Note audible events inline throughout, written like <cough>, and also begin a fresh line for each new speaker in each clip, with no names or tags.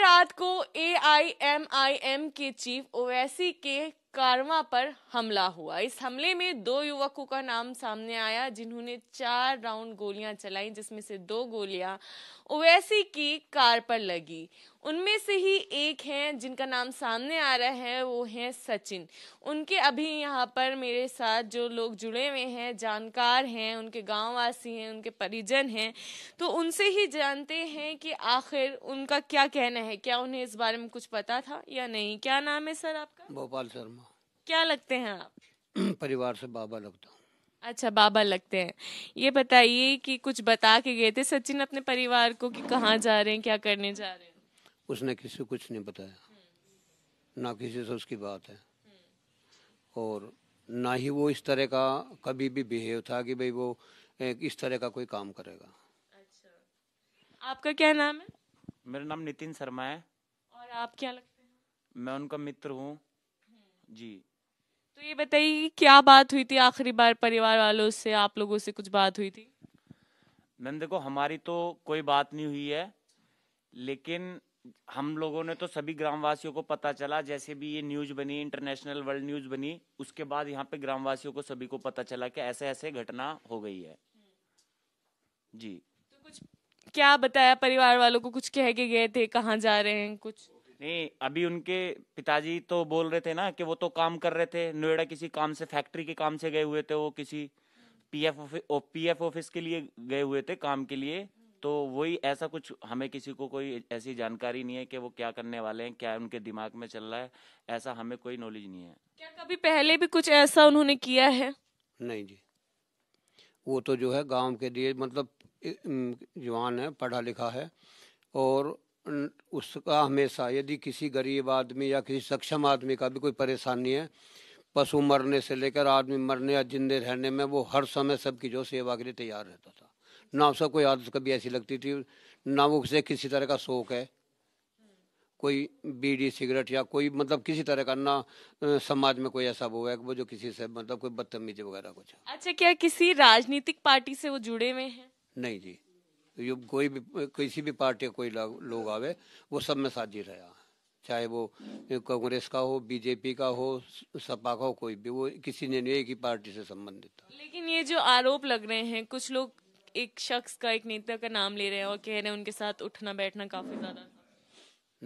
रात को ए आई आई एम एम के चीफ ओवैसी के कारवा पर हमला हुआ इस हमले में दो युवकों का नाम सामने आया जिन्होंने चार राउंड गोलियां चलाई जिसमें से दो गोलियां ओवैसी की कार पर लगी उनमें से ही एक हैं जिनका नाम सामने आ रहा है वो हैं सचिन उनके अभी यहाँ पर मेरे साथ जो लोग जुड़े हुए हैं जानकार हैं उनके गाँव वासी हैं उनके परिजन हैं तो उनसे ही जानते हैं कि आखिर उनका क्या कहना है क्या उन्हें इस बारे में कुछ पता था या नहीं क्या नाम है सर आपका
भोपाल शर्मा
क्या लगते हैं
आप <clears throat> परिवार से बाबा लगता हूँ
अच्छा बाबा लगते हैं ये बताइए कि कुछ बता के गए थे सचिन अपने परिवार को कि कहाँ जा रहे हैं क्या करने जा रहे हैं
उसने किसी को कुछ नहीं बताया हम्म। ना किसी से उसकी बात है और ना ही वो इस तरह का कभी भी बिहेव था कि
भाई वो इस तरह का कोई काम करेगा
अच्छा आपका क्या नाम है
मेरा नाम नितिन शर्मा है
और आप क्या लगते
हैं मैं उनका मित्र हूँ हम्म। जी
तो ये बताइए क्या बात हुई थी आखिरी बार परिवार वालों से आप लोगों से कुछ बात हुई थी
मैम देखो हमारी तो कोई बात नहीं हुई है लेकिन हम लोगों ने तो सभी ग्रामवासियों को पता चला जैसे भी ये न्यूज बनी इंटरनेशनल वर्ल्ड न्यूज बनी उसके बाद यहाँ पे ग्रामवासियों को सभी को पता चला कि ऐसे ऐसे घटना हो गई है जी तो कुछ
क्या बताया परिवार वालों को कुछ कह के गए थे कहाँ जा रहे हैं कुछ
नहीं अभी उनके पिताजी तो बोल रहे थे ना कि वो तो काम कर रहे थे नोएडा किसी काम से फैक्ट्री के काम से गए हुए थे वो किसी पीएफ पीएफ ऑफिस के लिए गए हुए थे काम के लिए तो वही ऐसा कुछ हमें किसी को कोई ऐसी जानकारी नहीं है कि वो क्या करने वाले हैं क्या उनके दिमाग में चल रहा है ऐसा हमें कोई नॉलेज नहीं है
क्या कभी पहले भी कुछ ऐसा उन्होंने किया है
नहीं जी
वो तो जो है गांव के लिए मतलब जवान है पढ़ा लिखा है और उसका हमेशा यदि किसी गरीब आदमी या किसी सक्षम आदमी का भी कोई परेशानी है पशु मरने से लेकर आदमी मरने या जिंदे रहने में वो हर समय सबकी जो सेवा के लिए तैयार रहता था ना उसका कोई आदत कभी ऐसी लगती थी ना वो उसे किसी तरह का शौक है कोई बीड़ी सिगरेट या कोई मतलब किसी तरह का ना समाज में कोई ऐसा वो है वो जो किसी से मतलब कोई बदतमीजी वगैरह कुछ
अच्छा क्या किसी राजनीतिक पार्टी से वो जुड़े हुए हैं
नहीं जी जो कोई भी किसी भी पार्टी कोई लोग आवे वो सब में साझी रहा चाहे वो कांग्रेस का हो बीजेपी का हो सपा का हो कोई भी वो किसी ने एक ही पार्टी से संबंधित
लेकिन ये जो आरोप लग रहे हैं कुछ लोग एक शख्स का एक नेता का नाम ले रहे हैं और कह रहे हैं उनके साथ उठना बैठना काफी ज्यादा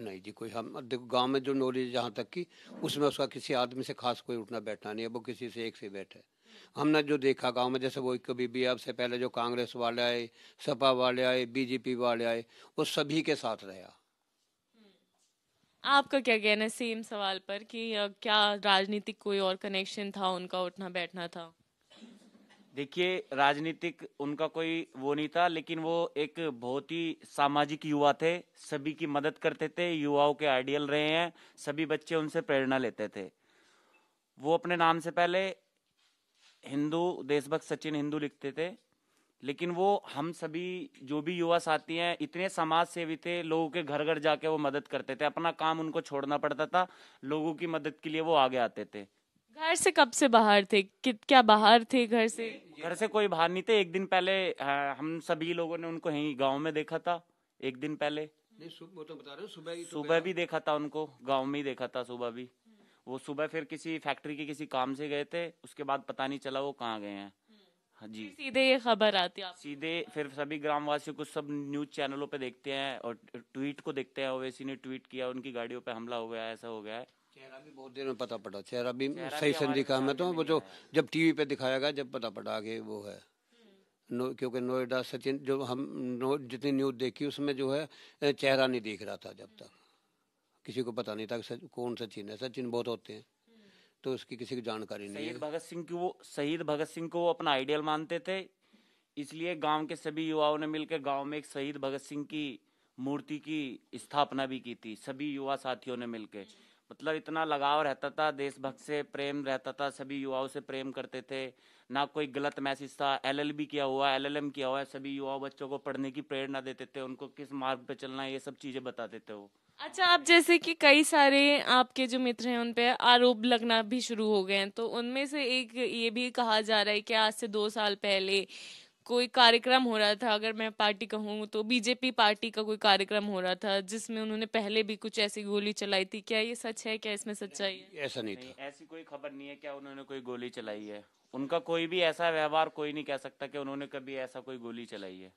नहीं जी कोई हम देखो गांव में जो नॉलेज जहाँ तक की उसमें उसका किसी आदमी से खास कोई उठना बैठना नहीं है वो किसी से एक से बैठे हमने जो देखा गांव में जैसे वो कभी भी आपसे पहले जो कांग्रेस वाले आए सपा वाले आए बीजेपी वाले आए वो सभी के साथ रहा हम्म।
आपका क्या कहना है सेम सवाल पर कि क्या राजनीतिक कोई और कनेक्शन था उनका उठना बैठना था
देखिए राजनीतिक उनका कोई वो नहीं था लेकिन वो एक बहुत ही सामाजिक युवा थे सभी की मदद करते थे युवाओं के आइडियल रहे हैं सभी बच्चे उनसे प्रेरणा लेते थे वो अपने नाम से पहले हिंदू देशभक्त सचिन हिंदू लिखते थे लेकिन वो हम सभी जो भी युवा साथी हैं इतने समाज सेवी थे लोगों के घर घर जाके वो मदद करते थे अपना काम उनको छोड़ना पड़ता था लोगों की मदद के लिए वो आगे आते थे
घर से कब से बाहर थे कित क्या बाहर थे घर से
घर से कोई बाहर नहीं थे एक दिन पहले हम सभी लोगों ने उनको यही गांव में देखा था एक दिन पहले
नहीं सुबह तो बता रहे सुबह तो सुबह भी
देखा था उनको गांव में ही देखा था सुबह भी वो सुबह फिर किसी फैक्ट्री के किसी काम से गए थे उसके बाद पता नहीं चला वो कहाँ गए हैं हम्म। हाँ जी
सीधे ये खबर आती है
सीधे फिर सभी ग्रामवासियों को सब न्यूज चैनलों पे देखते हैं और ट्वीट को देखते हैं ओवैसी ने ट्वीट किया उनकी गाड़ियों पे हमला हो गया ऐसा हो गया है चेहरा भी बहुत देर में
पता पड़ा चेहरा भी सही संधि काम तो है तो वो जो जब टीवी पे दिखाया गया जब पता पड़ा आगे वो है हम्म। नो, क्योंकि नोएडा सचिन जो हम नो, जितनी न्यूज देखी उसमें जो है चेहरा नहीं दिख रहा था जब तक किसी को पता नहीं था कि सच, कौन सचिन है सचिन बहुत होते हैं तो उसकी किसी को जानकारी नहीं है
भगत सिंह की वो शहीद भगत सिंह को वो अपना आइडियल मानते थे इसलिए गांव के सभी युवाओं ने मिलकर गांव में एक शहीद भगत सिंह की मूर्ति की स्थापना भी की थी सभी युवा साथियों ने मिलकर मतलब इतना लगाव रहता था देशभक्त से प्रेम रहता था सभी युवाओं से प्रेम करते थे ना कोई गलत मैसेज था एलएलबी किया हुआ एल किया हुआ है सभी युवा बच्चों को पढ़ने की प्रेरणा देते थे उनको किस मार्ग पे चलना है ये सब चीजें बता देते हो
अच्छा आप जैसे कि कई सारे आपके जो मित्र हैं उन पे आरोप लगना भी शुरू हो गए हैं तो उनमें से एक ये भी कहा जा रहा है कि आज से दो साल पहले कोई कार्यक्रम हो रहा था अगर मैं पार्टी कहूँ तो बीजेपी पार्टी का कोई कार्यक्रम हो रहा था जिसमें उन्होंने पहले भी कुछ ऐसी गोली चलाई थी क्या ये सच है क्या इसमें सच्चाई
है ऐसा नहीं, था ऐसी कोई खबर नहीं है क्या उन्होंने कोई गोली चलाई है उनका कोई भी ऐसा व्यवहार कोई नहीं कह सकता कि उन्होंने कभी ऐसा कोई गोली चलाई है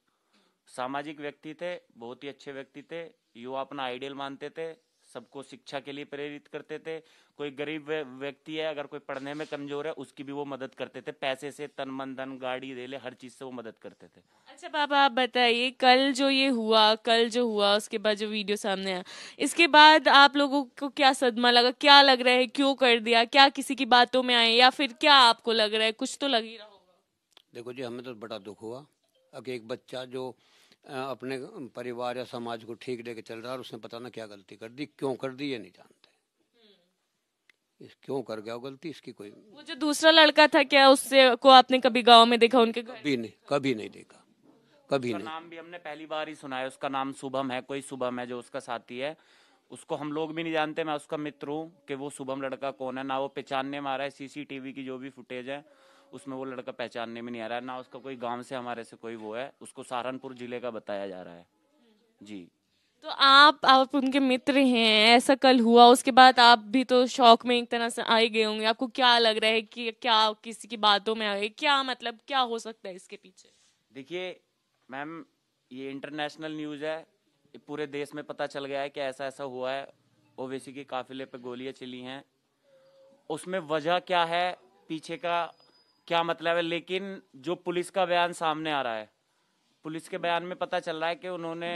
सामाजिक व्यक्ति थे बहुत ही अच्छे व्यक्ति थे युवा अपना आइडियल मानते थे सबको शिक्षा के लिए प्रेरित करते थे कोई गरीब व्यक्ति है अगर कोई पढ़ने में कमजोर है उसकी भी वो मदद करते थे पैसे से तन मन धन गाड़ी रेले हर चीज से वो मदद करते थे
अच्छा बाबा आप बताइए कल जो ये हुआ कल जो हुआ उसके बाद जो वीडियो सामने आया इसके बाद आप लोगों को क्या सदमा लगा क्या लग रहा है क्यों कर दिया क्या किसी की बातों में आए या फिर क्या आपको लग रहा है कुछ तो लग ही रहा
होगा देखो जी हमें तो बड़ा दुख हुआ अब एक बच्चा जो अपने परिवार या समाज को ठीक लेके चल रहा है और उसने पता ना क्या गलती कर दी क्यों कर दी ये नहीं जानते हम्म। इस क्यों कर गया गलती इसकी कोई वो
जो दूसरा लड़का था क्या उससे को आपने कभी गांव में देखा उनके घर
कभी नहीं कभी नहीं देखा कभी नहीं
नाम भी हमने पहली बार ही सुना है उसका नाम शुभम है कोई शुभम है जो उसका साथी है उसको हम लोग भी नहीं जानते मैं उसका मित्र हूँ कि वो शुभम लड़का कौन है ना वो पहचानने मारा है सीसीटीवी की जो भी फुटेज है उसमें वो लड़का पहचानने में नहीं आ रहा है ना उसका कोई गांव से हमारे से कोई वो है उसको सहारनपुर जिले का बताया जा रहा है जी
तो आप आप उनके मित्र हैं ऐसा कल हुआ उसके बाद आप भी तो शौक में एक तरह से आए गए होंगे आपको क्या लग रहा है कि क्या किसी की बातों में आए क्या मतलब क्या हो सकता है इसके पीछे
देखिए मैम ये इंटरनेशनल न्यूज़ है पूरे देश में पता चल गया है कि ऐसा ऐसा हुआ है ओवैसी के काफिले पे गोलियां चली हैं उसमें वजह क्या है पीछे का क्या मतलब है लेकिन जो पुलिस का बयान सामने आ रहा है पुलिस के बयान में पता चल रहा है कि उन्होंने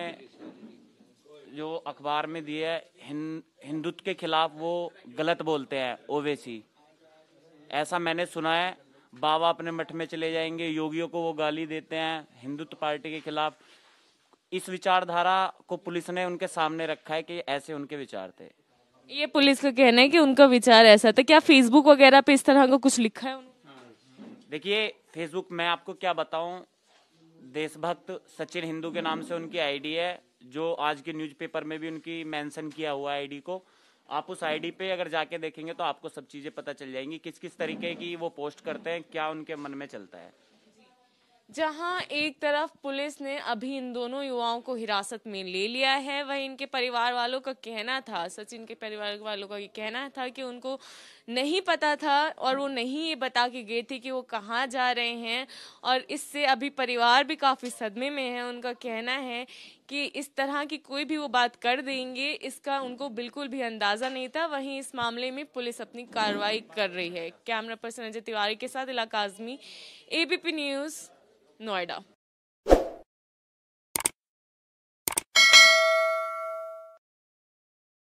जो अखबार में दिए हिं, हिंदुत्व के खिलाफ वो गलत बोलते हैं ओवेसी ऐसा मैंने सुना है बाबा अपने मठ में चले जाएंगे योगियों को वो गाली देते हैं हिंदुत्व पार्टी के खिलाफ इस विचारधारा को पुलिस ने उनके सामने रखा है कि ऐसे उनके विचार थे
ये पुलिस का कहना है कि उनका विचार ऐसा था क्या फेसबुक वगैरह पे इस तरह का कुछ लिखा है उन्होंने
देखिए फेसबुक में आपको क्या बताऊं देशभक्त सचिन हिंदू के नाम से उनकी आईडी है जो आज के न्यूज़पेपर में भी उनकी मेंशन किया हुआ आईडी को आप उस आईडी पे अगर जाके देखेंगे तो आपको सब चीज़ें पता चल जाएंगी किस किस तरीके की वो पोस्ट करते हैं क्या उनके मन में चलता है
जहां एक तरफ पुलिस ने अभी इन दोनों युवाओं को हिरासत में ले लिया है वहीं इनके परिवार वालों का कहना था सचिन के परिवार वालों का ये कहना था कि उनको नहीं पता था और वो नहीं ये बता के गए थे कि वो कहाँ जा रहे हैं और इससे अभी परिवार भी काफ़ी सदमे में है उनका कहना है कि इस तरह की कोई भी वो बात कर देंगे इसका उनको बिल्कुल भी अंदाज़ा नहीं था वहीं इस मामले में पुलिस अपनी कार्रवाई कर रही है कैमरा पर्सन अजय तिवारी के साथ इलाका आजमी एबीपी न्यूज़ Norda.